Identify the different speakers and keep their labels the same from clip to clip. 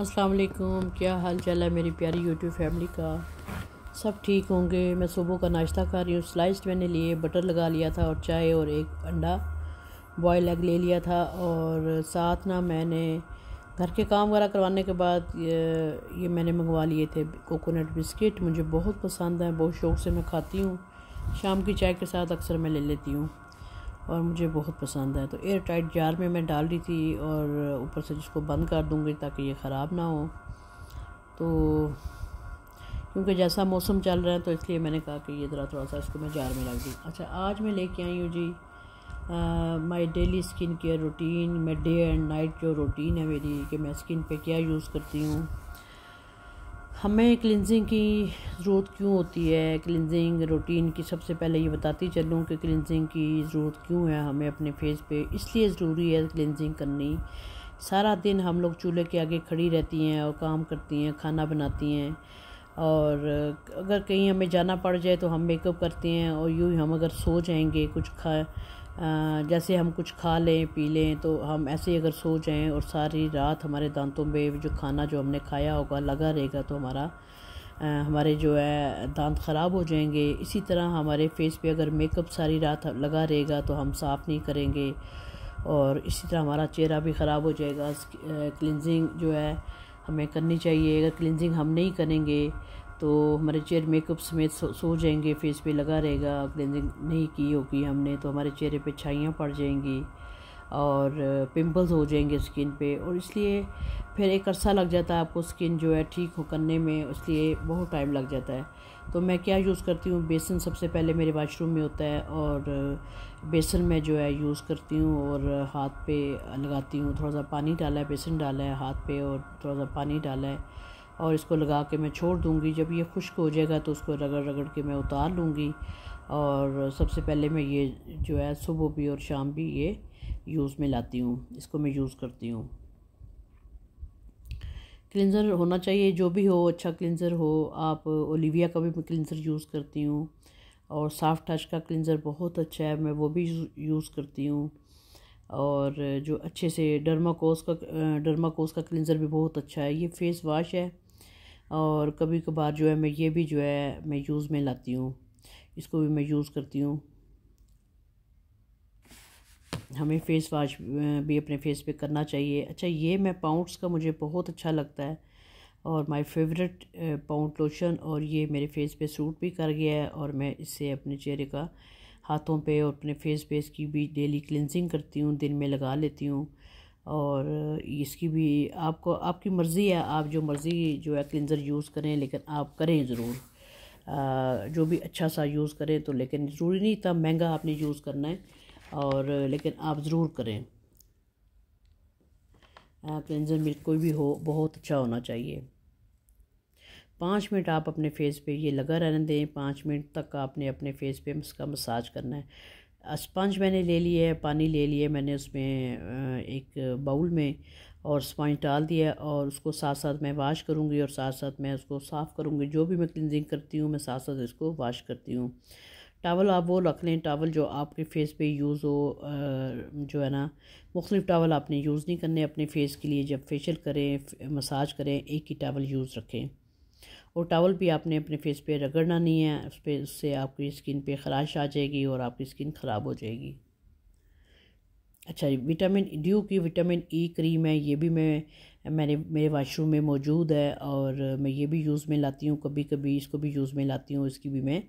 Speaker 1: अस्सलाम वालेकुम क्या हाल चाल है मेरी प्यारी यूट्यूब फैमिली का सब ठीक होंगे मैं सुबह का नाश्ता खा रही हूँ स्लाइस्ड मैंने लिए बटर लगा लिया था और चाय और एक अंडा बॉयल एग ले लिया था और साथ ना मैंने घर के काम वगैरह करवाने के बाद ये, ये मैंने मंगवा लिए थे कोकोनट बिस्किट मुझे बहुत पसंद है बहुत शौक़ से मैं खाती हूँ शाम की चाय के साथ अक्सर मैं ले लेती हूँ और मुझे बहुत पसंद है तो एयर टाइट जार में मैं डाल रही थी और ऊपर से जिसको बंद कर दूँगी ताकि ये ख़राब ना हो तो क्योंकि जैसा मौसम चल रहा है तो इसलिए मैंने कहा कि ये ज़रा थोड़ा सा इसको मैं जार में रख दी अच्छा आज मैं लेके आई हूँ जी my daily skin care routine मैं डे एंड नाइट जो रूटीन है मेरी कि मैं स्किन पे क्या यूज़ करती हूँ हमें क्लिनजिंग की ज़रूरत क्यों होती है क्लिनजिंग रूटीन की सबसे पहले ये बताती चलूँ कि क्लिनजिंग की ज़रूरत क्यों है हमें अपने फेस पे इसलिए ज़रूरी है क्लिनजिंग करनी सारा दिन हम लोग चूल्हे के आगे खड़ी रहती हैं और काम करती हैं खाना बनाती हैं और अगर कहीं हमें जाना पड़ जाए तो हम मेकअप करते हैं और यूँ ही हम अगर सो जाएंगे कुछ खा जैसे हम कुछ खा लें पी लें तो हम ऐसे ही अगर सो जाएं और सारी रात हमारे दांतों में जो खाना जो हमने खाया होगा लगा रहेगा तो हमारा हमारे जो है दांत ख़राब हो जाएंगे इसी तरह हमारे फेस पे अगर मेकअप सारी रात लगा रहेगा तो हम साफ़ नहीं करेंगे और इसी तरह हमारा चेहरा भी ख़राब हो जाएगा क्लिनजिंग जो है हमें करनी चाहिए अगर क्लिनजिंग हम नहीं करेंगे तो हमारे चेहरे मेकअप समेत सो, सो जाएंगे फेस पे लगा रहेगा क्लेंजिंग नहीं की होगी हमने तो हमारे चेहरे पे छाइयाँ पड़ जाएंगी और पिंपल्स हो जाएंगे स्किन पे और इसलिए फिर एक अरसा लग जाता है आपको स्किन जो है ठीक हो करने में इसलिए बहुत टाइम लग जाता है तो मैं क्या यूज़ करती हूँ बेसन सबसे पहले मेरे वाशरूम में होता है और बेसन मैं जो है यूज़ करती हूँ और हाथ पे लगाती हूँ थोड़ा सा पानी डाला है बेसन डाला है हाथ पे और थोड़ा सा पानी डाला है और इसको लगा के मैं छोड़ दूँगी जब ये खुश्क हो जाएगा तो उसको रगड़ रगड़ के मैं उतार लूँगी और सबसे पहले मैं ये जो है सुबह भी और शाम भी ये यूज़ में लाती हूँ इसको मैं यूज़ करती हूँ क्लिनज़र होना चाहिए जो भी हो अच्छा क्लिनज़र हो आप ओलिविया का भी मैं क्लिनज़र यूज़ करती हूँ और साफ़ टच का क्लिनज़र बहुत अच्छा है मैं वो भी यूज़ करती हूँ और जो अच्छे से डर्माकोस का डर्माकोस का क्लिनज़र भी बहुत अच्छा है ये फेस वाश है और कभी कभार जो है मैं ये भी जो है मैं यूज़ में लाती हूँ इसको भी मैं यूज़ करती हूँ हमें फ़ेस वाश भी अपने फेस पे करना चाहिए अच्छा ये मैं पाउंड्स का मुझे बहुत अच्छा लगता है और माय फेवरेट पाउंड लोशन और ये मेरे फेस पे सूट भी कर गया है और मैं इससे अपने चेहरे का हाथों पे और अपने फेस पे इसकी भी डेली क्लिनजिंग करती हूँ दिन में लगा लेती हूँ और इसकी भी आपको आपकी मर्ज़ी है आप जो मर्ज़ी जो है क्लिनज़र यूज़ करें लेकिन आप करें ज़रूर जो भी अच्छा सा यूज़ करें तो लेकिन ज़रूरी नहीं इतना महंगा आपने यूज़ करना है और लेकिन आप ज़रूर करें क्लिनज़र मिल्क कोई भी हो बहुत अच्छा होना चाहिए पाँच मिनट आप अपने फेस पे ये लगा रहने दें पाँच मिनट तक आपने अपने फेस पे इसका मसाज करना है स्पंज मैंने ले लिया है पानी ले लिया मैंने उसमें एक बाउल में और स्पंज डाल दिया और उसको साथ साथ मैं वाश करूँगी और साथ साथ मैं उसको साफ़ करूँगी जो भी मैं क्लिनजिंग करती हूँ मैं साथ साथ इसको वाश करती हूँ टावल आप वो रख लें टावल जो आपके फेस पे यूज़ हो जो है ना मुख्तु टावल आपने यूज़ नहीं करने अपने फेस के लिए जब फेशियल करें मसाज करें एक ही टावल यूज़ रखें और टॉवल भी आपने अपने फेस पे रगड़ना नहीं है उस पर उससे आपकी स्किन पे खराश आ जाएगी और आपकी स्किन ख़राब हो जाएगी अच्छा विटामिन ड्यू की विटामिन ई क्रीम है ये भी मैं मैंने मेरे वाशरूम में मौजूद है और मैं ये भी यूज़ में लाती हूँ कभी कभी इसको भी यूज़ में लाती हूँ इसकी भी मैं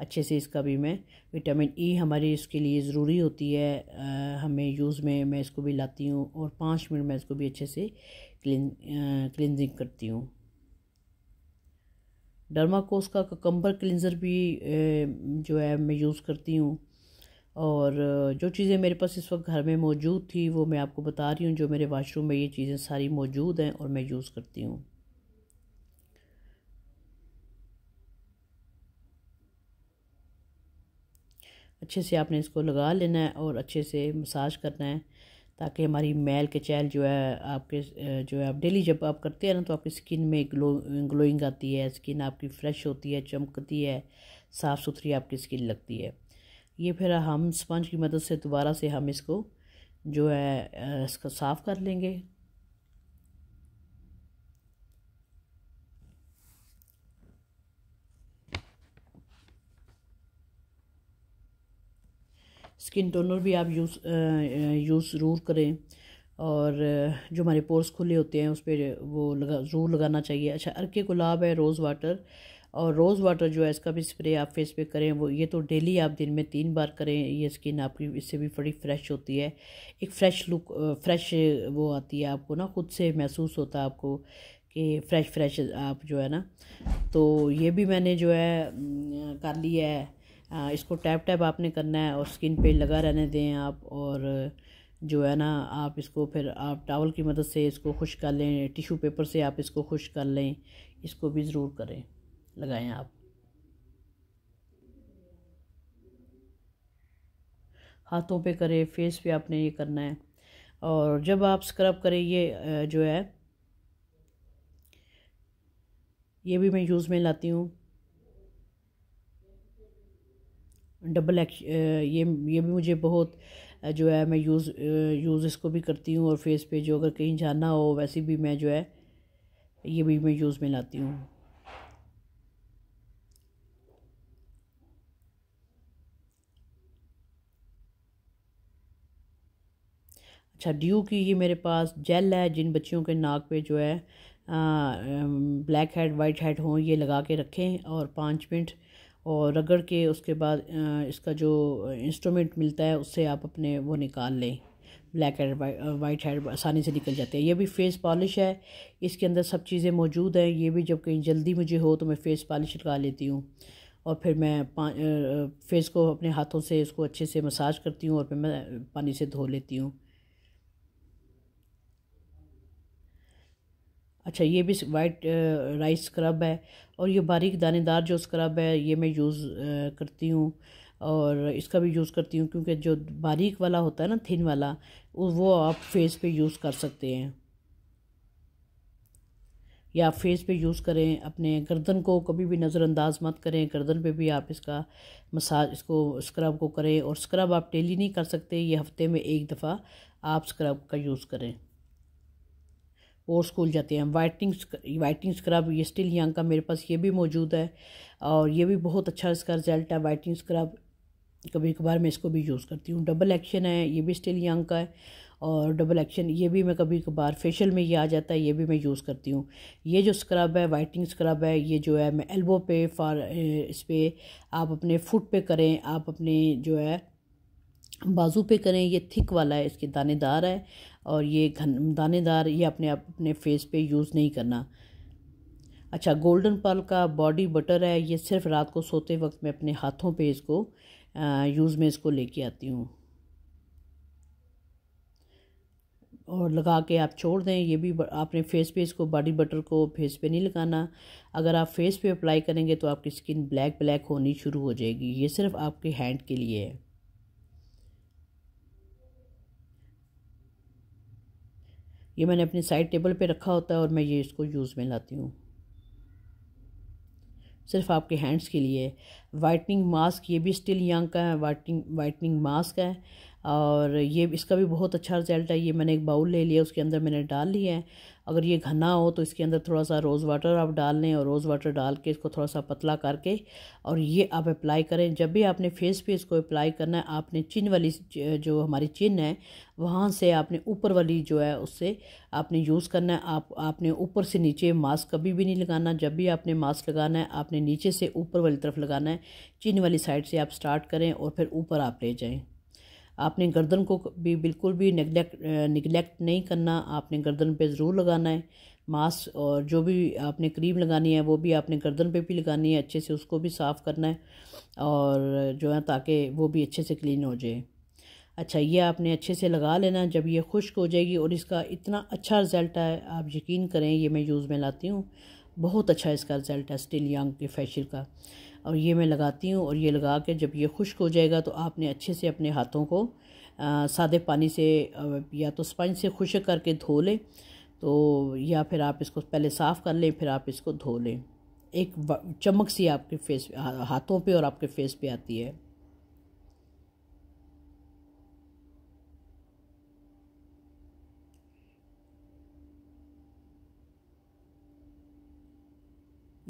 Speaker 1: अच्छे से इसका भी मैं विटामिन ई e हमारे इसके लिए ज़रूरी होती है आ, हमें यूज़ में मैं इसको भी लाती हूँ और पाँच मिनट मैं इसको भी अच्छे से क्लिन क्लिनजिंग करती हूँ डर्माकोस का ककम्बर क्लिनज़र भी जो है मैं यूज़ करती हूँ और जो चीज़ें मेरे पास इस वक्त घर में मौजूद थी वो मैं आपको बता रही हूँ जो मेरे वाशरूम में ये चीज़ें सारी मौजूद हैं और मैं यूज़ करती हूँ अच्छे से आपने इसको लगा लेना है और अच्छे से मसाज करना है ताकि हमारी मैल के चैल जो है आपके जो है आप डेली जब आप करते हैं ना तो आपकी स्किन में ग्लो ग्लोइंग आती है स्किन आपकी फ्रेश होती है चमकती है साफ़ सुथरी आपकी स्किन लगती है ये फिर हम स्पंज की मदद से दोबारा से हम इसको जो है इसको साफ़ कर लेंगे स्किन टोनर भी आप यूज़ यूज़ ज़रूर करें और जो हमारे पोर्स खुले होते हैं उस पर वो लगा ज़रूर लगाना चाहिए अच्छा अरके गुलाब है रोज़ वाटर और रोज़ वाटर जो है इसका भी स्प्रे आप फेस पे करें वो ये तो डेली आप दिन में तीन बार करें ये स्किन आपकी इससे भी बड़ी फ्रेश होती है एक फ़्रेश लुक फ्रेश वो आती है आपको ना ख़ुद से महसूस होता है आपको कि फ़्रेश फ्रेश आप जो है ना तो ये भी मैंने जो है कर लिया है इसको टैप टैप आपने करना है और स्किन पे लगा रहने दें आप और जो है ना आप इसको फिर आप टावल की मदद से इसको खुश कर लें टिशू पेपर से आप इसको खुश कर लें इसको भी ज़रूर करें लगाएं आप हाथों पे करें फेस पे आपने ये करना है और जब आप स्क्रब करें ये जो है ये भी मैं यूज़ में लाती हूँ डबल एक्श ये ये भी मुझे बहुत जो है मैं यूज़ यूज़ इसको भी करती हूँ और फेस पे जो अगर कहीं जाना हो वैसे भी मैं जो है ये भी मैं यूज़ में लाती हूँ अच्छा ड्यू की ये मेरे पास जेल है जिन बच्चियों के नाक पे जो है आ, ब्लैक हेड वाइट हेड हों ये लगा के रखें और पाँच मिनट और रगड़ के उसके बाद इसका जो इंस्ट्रूमेंट मिलता है उससे आप अपने वो निकाल लें ब्लैक हेड वाइट हेड आसानी से निकल जाते हैं ये भी फेस पॉलिश है इसके अंदर सब चीज़ें मौजूद हैं ये भी जब कहीं जल्दी मुझे हो तो मैं फ़ेस पॉलिश लगा लेती हूँ और फिर मैं फेस को अपने हाथों से इसको अच्छे से मसाज करती हूँ और फिर मैं पानी से धो लेती हूँ अच्छा ये भी वाइट राइस स्क्रब है और ये बारीक दानेदार जो स्क्रब है ये मैं यूज़ uh, करती हूँ और इसका भी यूज़ करती हूँ क्योंकि जो बारीक वाला होता है ना थिन वाला वो आप फेस पे यूज़ कर सकते हैं या आप फेस पे यूज़ करें अपने गर्दन को कभी भी नज़रअंदाज मत करें गर्दन पे भी आप इसका मसाज इसको स्क्रब को करें और स्क्रब आप डेली नहीं कर सकते ये हफ़्ते में एक दफ़ा आप स्क्रब का यूज़ करें और स्कूल जाते हैं वाइटिंग वाइटिंग स्क्रब ये स्टिल यंग का मेरे पास ये भी मौजूद है और ये भी बहुत अच्छा इसका रिजल्ट है वाइटिंग स्क्रब कभी कभार मैं इसको भी यूज़ करती हूँ डबल एक्शन है ये भी स्टिल यंग का है और डबल एक्शन ये भी मैं कभी कभार फेशियल में ये आ जाता है ये भी मैं यूज़ करती हूँ ये जो स्क्रब है वाइटिंग स्क्रब है ये जो है मैं एल्बो पे फार इस पर आप अपने फुट पे करें आप अपने जो है बाजू पे करें ये थिक वाला है इसके दानेदार है और ये घन दानेदार ये अपने अपने फेस पे यूज़ नहीं करना अच्छा गोल्डन पर्ल का बॉडी बटर है ये सिर्फ रात को सोते वक्त मैं अपने हाथों पे इसको यूज़ में इसको लेके आती हूँ और लगा के आप छोड़ दें ये भी आपने फेस पे इसको बॉडी बटर को फेस पे नहीं लगाना अगर आप फेस पे अप्लाई करेंगे तो आपकी स्किन ब्लैक ब्लैक होनी शुरू हो जाएगी ये सिर्फ आपके हैंड के लिए है ये मैंने अपने साइड टेबल पे रखा होता है और मैं ये इसको यूज़ में लाती हूँ सिर्फ आपके हैंड्स के लिए वाइटनिंग मास्क ये भी स्टिल यंग का है वाइटनिंग वाइटनिंग मास्क है और ये इसका भी बहुत अच्छा रिजल्ट है ये मैंने एक बाउल ले लिया उसके अंदर मैंने डाल लिया है अगर ये घना हो तो इसके अंदर थोड़ा सा रोज़ वाटर आप डाल लें और रोज़ वाटर डाल के इसको थोड़ा सा पतला करके और ये आप अप्लाई करें जब भी आपने फेस पे इसको अप्लाई करना है आपने चिन वाली जो हमारी चिन है वहाँ से आपने ऊपर वाली जो है उससे आपने यूज़ करना है आप आपने ऊपर से नीचे मास्क कभी भी नहीं लगाना जब भी आपने मास्क लगाना है आपने नीचे से ऊपर वाली तरफ लगाना है चिन वाली साइड से आप स्टार्ट करें और फिर ऊपर आप ले जाएँ आपने गर्दन को भी बिल्कुल भी निगलेक्ट निगलेक्ट नहीं करना आपने गर्दन पे ज़रूर लगाना है मास्क और जो भी आपने क्रीम लगानी है वो भी आपने गर्दन पे भी लगानी है अच्छे से उसको भी साफ़ करना है और जो है ताकि वो भी अच्छे से क्लीन हो जाए अच्छा ये आपने अच्छे से लगा लेना जब ये खुश्क हो जाएगी और इसका इतना अच्छा रिज़ल्ट है आप यकीन करें ये मैं यूज़ में लाती हूँ बहुत अच्छा इसका रिज़ल्ट है स्टिल यंग के फेशियल का और ये मैं लगाती हूँ और ये लगा के जब ये खुश्क हो जाएगा तो आपने अच्छे से अपने हाथों को आ, सादे पानी से या तो स्पंज से खुश करके धो लें तो या फिर आप इसको पहले साफ़ कर लें फिर आप इसको धो लें एक चमक सी आपके फेस हाथों पे और आपके फेस पे आती है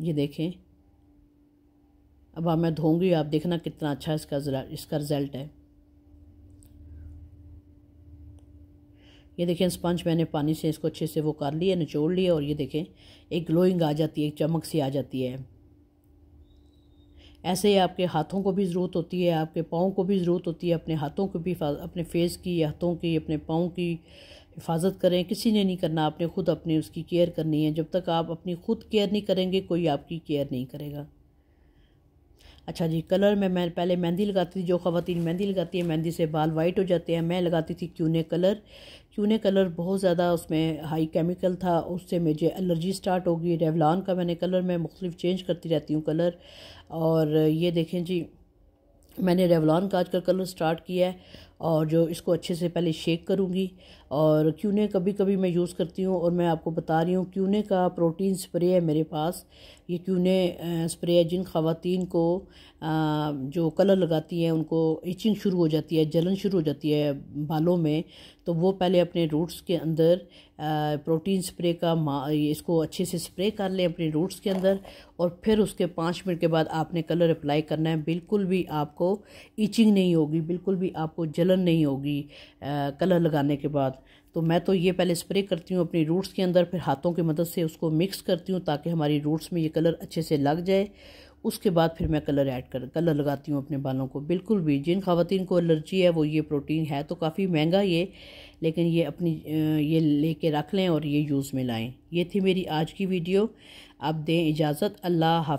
Speaker 1: ये देखें अब हाँ मैं धोंगी आप देखना कितना अच्छा इसका इसका रिज़ल्ट है ये देखें स्पंज मैंने पानी से इसको अच्छे से वो कर लिया निचोड़ लिया और ये देखें एक ग्लोइंग आ जाती है एक चमक सी आ जाती है ऐसे ही आपके हाथों को भी ज़रूरत होती है आपके पाँव को भी ज़रूरत होती है अपने हाथों को भी अपने फेस की हाथों की अपने पाँव की हिफाजत करें किसी ने नहीं करना आपने ख़ुद अपने उसकी केयर करनी है जब तक आप अपनी ख़ुद केयर नहीं करेंगे कोई आपकी केयर नहीं करेगा अच्छा जी कलर में मैं पहले मेहंदी लगाती थी जो खातन मेहंदी लगाती है मेहंदी से बाल वाइट हो जाते हैं मैं लगाती थी क्यूने कलर क्यूने कलर बहुत ज़्यादा उसमें हाई केमिकल था उससे मुझे एलर्जी स्टार्ट होगी रेवलान का मैंने कलर में मुख्तफ चेंज करती रहती हूँ कलर और ये देखें जी मैंने रेवलान का आजकल कलर स्टार्ट किया है और जो इसको अच्छे से पहले शेक करूँगी और क्यूने कभी कभी मैं यूज़ करती हूँ और मैं आपको बता रही हूँ क्यूने का प्रोटीन स्प्रे है मेरे पास ये क्यूने स्प्रे है जिन खातन को जो कलर लगाती हैं उनको इचिंग शुरू हो जाती है जलन शुरू हो जाती है बालों में तो वो पहले अपने रूट्स के अंदर प्रोटीन स्प्रे का इसको अच्छे से स्प्रे कर लें अपने रूट्स के अंदर और फिर उसके पाँच मिनट के बाद आपने कलर अप्लाई करना है बिल्कुल भी आपको इचिंग नहीं होगी बिल्कुल भी आपको जलन नहीं होगी कलर लगाने के बाद तो मैं तो ये पहले स्प्रे करती हूँ अपनी रूट्स के अंदर फिर हाथों की मदद से उसको मिक्स करती हूँ ताकि हमारी रूट्स में ये कलर अच्छे से लग जाए उसके बाद फिर मैं कलर ऐड कर कलर लगाती हूँ अपने बालों को बिल्कुल भी जिन खातन को एलर्जी है वो ये प्रोटीन है तो काफ़ी महंगा ये लेकिन ये अपनी ये लेके रख लें और ये यूज़ में लाएँ ये थी मेरी आज की वीडियो आप दें इजाज़त अल्लाह हाफ